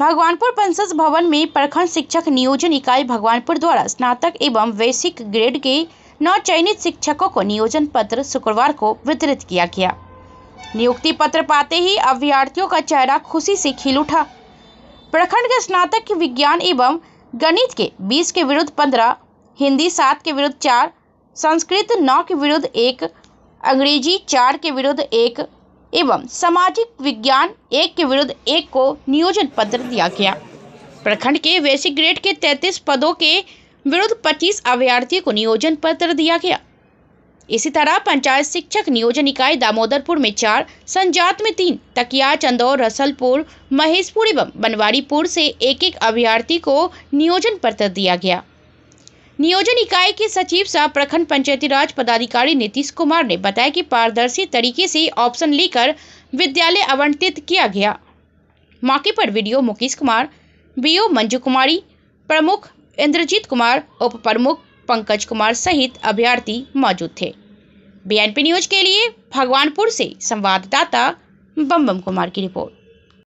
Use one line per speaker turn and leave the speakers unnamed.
भगवानपुर पंसद भवन में प्रखंड शिक्षक नियोजन इकाई भगवानपुर द्वारा स्नातक एवं वैश्विक ग्रेड के नौ चयनित शिक्षकों को नियोजन पत्र शुक्रवार को वितरित किया गया नियुक्ति पत्र पाते ही अभ्यार्थियों का चेहरा खुशी से खिल उठा प्रखंड के स्नातक विज्ञान एवं गणित के 20 के विरुद्ध 15, हिंदी 7 के विरुद्ध 4, संस्कृत 9 के विरुद्ध 1, अंग्रेजी 4 के विरुद्ध एक एवं सामाजिक विज्ञान एक के विरुद्ध एक को नियोजन पत्र दिया गया प्रखंड के वैसी ग्रेड के 33 पदों के विरुद्ध 25 अभ्यार्थियों को नियोजन पत्र दिया गया इसी तरह पंचायत शिक्षक नियोजन इकाई दामोदरपुर में चार संजात में तीन तकिया चंदौर रसलपुर महेशपुर एवं बनवारीपुर से एक एक अभ्यार्थी को नियोजन पत्र दिया गया नियोजन इकाई के सचिव सह प्रखंड पंचायती राज पदाधिकारी नीतीश कुमार ने बताया कि पारदर्शी तरीके से ऑप्शन लेकर विद्यालय आवंटित किया गया मौके पर वीडियो मुकेश कुमार बीओ मंजू कुमारी प्रमुख इंद्रजीत कुमार उप प्रमुख पंकज कुमार सहित अभ्यर्थी मौजूद थे बीएनपी न्यूज के लिए भगवानपुर से संवाददाता बम बम कुमार की रिपोर्ट